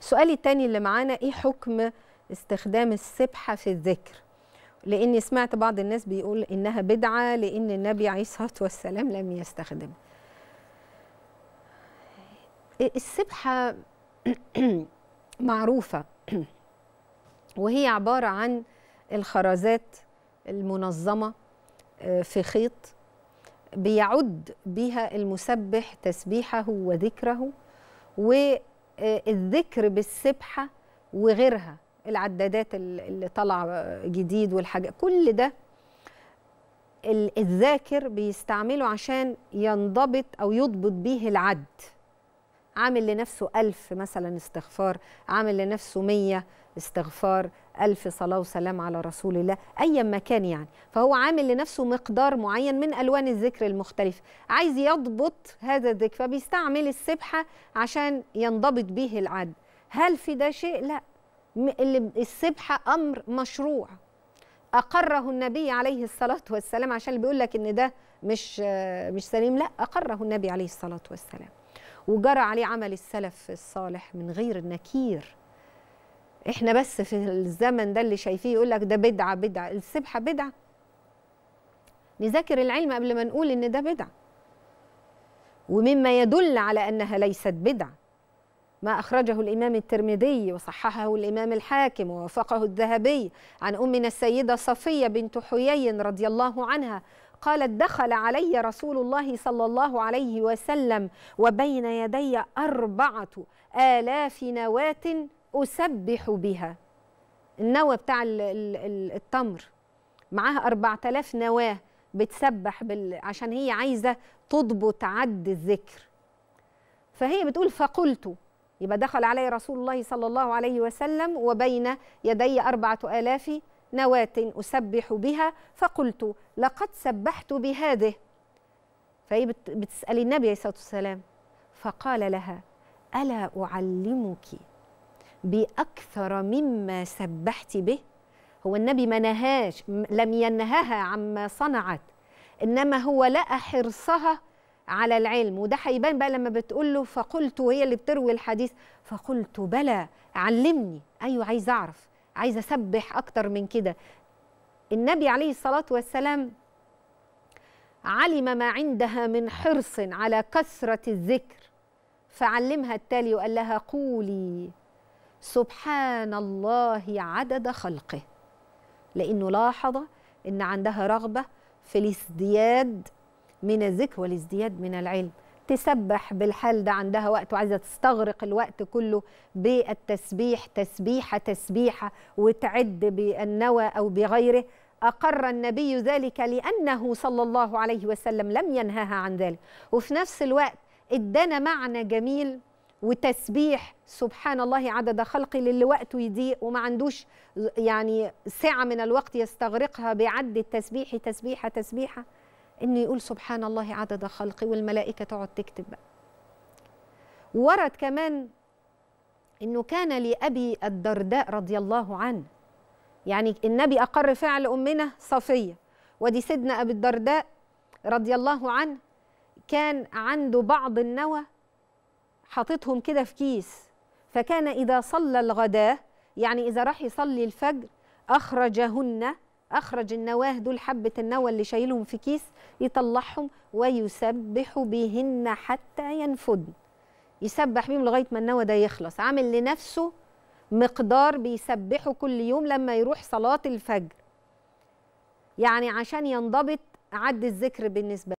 سؤالي الثاني اللي معانا ايه حكم استخدام السبحه في الذكر لاني سمعت بعض الناس بيقول انها بدعه لان النبي عليه الصلاه والسلام لم يستخدمها السبحه معروفه وهي عباره عن الخرزات المنظمه آه، في خيط بيعد بها المسبح تسبيحه وذكره و آه، الذكر بالسبحه وغيرها العدادات اللي طالعه جديد والحاجات كل ده الذاكر بيستعمله عشان ينضبط او يضبط به العد عامل لنفسه ألف مثلا استغفار عامل لنفسه مية استغفار ألف صلاة وسلام على رسول الله أيا ما كان يعني فهو عامل لنفسه مقدار معين من ألوان الذكر المختلفة عايز يضبط هذا الذكر فبيستعمل السبحة عشان ينضبط به العد هل في ده شيء؟ لا السبحة أمر مشروع أقره النبي عليه الصلاة والسلام عشان بيقول لك إن ده مش مش سليم لا أقره النبي عليه الصلاة والسلام وجرى عليه عمل السلف الصالح من غير نكير احنا بس في الزمن ده اللي شايفيه يقول لك ده بدعه بدعه السبحه بدعه نذاكر العلم قبل ما نقول ان ده بدعه ومما يدل على انها ليست بدعه ما اخرجه الامام الترمذي وصححه الامام الحاكم ووافقه الذهبي عن امنا السيده صفيه بنت حيي رضي الله عنها قالت دخل علي رسول الله صلى الله عليه وسلم وبين يدي أربعة آلاف نواة أسبح بها النوى بتاع التمر معاها 4000 نواه بتسبح بال... عشان هي عايزه تضبط عد الذكر فهي بتقول فقلت يبقى دخل علي رسول الله صلى الله عليه وسلم وبين يدي أربعة آلاف نواة أسبح بها فقلت لقد سبحت بهذه فهي بتسأل النبي عليه الصلاة والسلام فقال لها ألا أعلمك بأكثر مما سبحت به هو النبي ما نهاش لم ينهها عما صنعت إنما هو لقى حرصها على العلم وده هيبان بقى لما بتقول له فقلت وهي اللي بتروي الحديث فقلت بلى علمني أيوة عايز أعرف عايزه اسبح اكتر من كده النبي عليه الصلاه والسلام علم ما عندها من حرص على كثره الذكر فعلمها التالي وقال لها قولي سبحان الله عدد خلقه لانه لاحظ ان عندها رغبه في الازدياد من الذكر والازدياد من العلم تسبح بالحال ده عندها وقت وعايزه تستغرق الوقت كله بالتسبيح تسبيحه تسبيحه وتعد بالنوى او بغيره أقر النبي ذلك لأنه صلى الله عليه وسلم لم ينهاها عن ذلك وفي نفس الوقت ادانا معنى جميل وتسبيح سبحان الله عدد خلقي للي وقته يضيق وما عندوش يعني ساعة من الوقت يستغرقها بعد التسبيح تسبيحة تسبيحة انه يقول سبحان الله عدد خلقي والملائكه تقعد تكتب بقى ورد كمان انه كان لابي الدرداء رضي الله عنه يعني النبي اقر فعل امنا صفيه ودي سيدنا ابي الدرداء رضي الله عنه كان عنده بعض النوى حاططهم كده في كيس فكان اذا صلى الغداه يعني اذا راح يصلي الفجر اخرجهن أخرج النواه دول حبة النوى اللي شايلهم في كيس يطلعهم ويسبح بهن حتى ينفدن يسبح بيهم لغاية ما النوى ده يخلص عامل لنفسه مقدار بيسبحه كل يوم لما يروح صلاة الفجر يعني عشان ينضبط عد الذكر بالنسبة